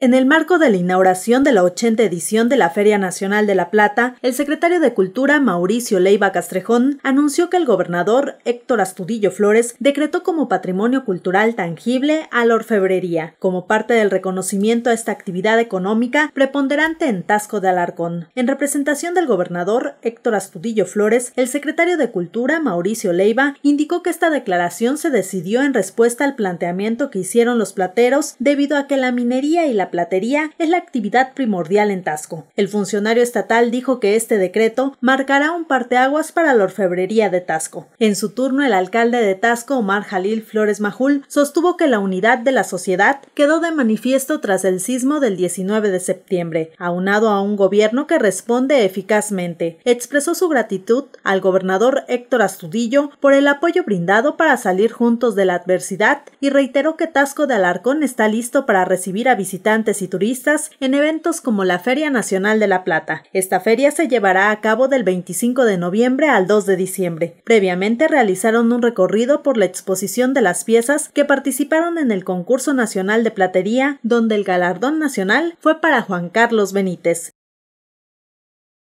En el marco de la inauguración de la 80 edición de la Feria Nacional de La Plata, el secretario de Cultura Mauricio Leiva Castrejón anunció que el gobernador Héctor Astudillo Flores decretó como patrimonio cultural tangible a la orfebrería, como parte del reconocimiento a esta actividad económica preponderante en Tasco de Alarcón. En representación del gobernador Héctor Astudillo Flores, el secretario de Cultura Mauricio Leiva indicó que esta declaración se decidió en respuesta al planteamiento que hicieron los plateros debido a que la minería y la platería es la actividad primordial en Tasco. El funcionario estatal dijo que este decreto marcará un parteaguas para la orfebrería de Tasco. En su turno, el alcalde de Tasco, Omar Jalil Flores Majul, sostuvo que la unidad de la sociedad quedó de manifiesto tras el sismo del 19 de septiembre, aunado a un gobierno que responde eficazmente. Expresó su gratitud al gobernador Héctor Astudillo por el apoyo brindado para salir juntos de la adversidad y reiteró que Tasco de Alarcón está listo para recibir a visitantes y turistas en eventos como la Feria Nacional de La Plata. Esta feria se llevará a cabo del 25 de noviembre al 2 de diciembre. Previamente realizaron un recorrido por la exposición de las piezas que participaron en el concurso nacional de platería, donde el galardón nacional fue para Juan Carlos Benítez.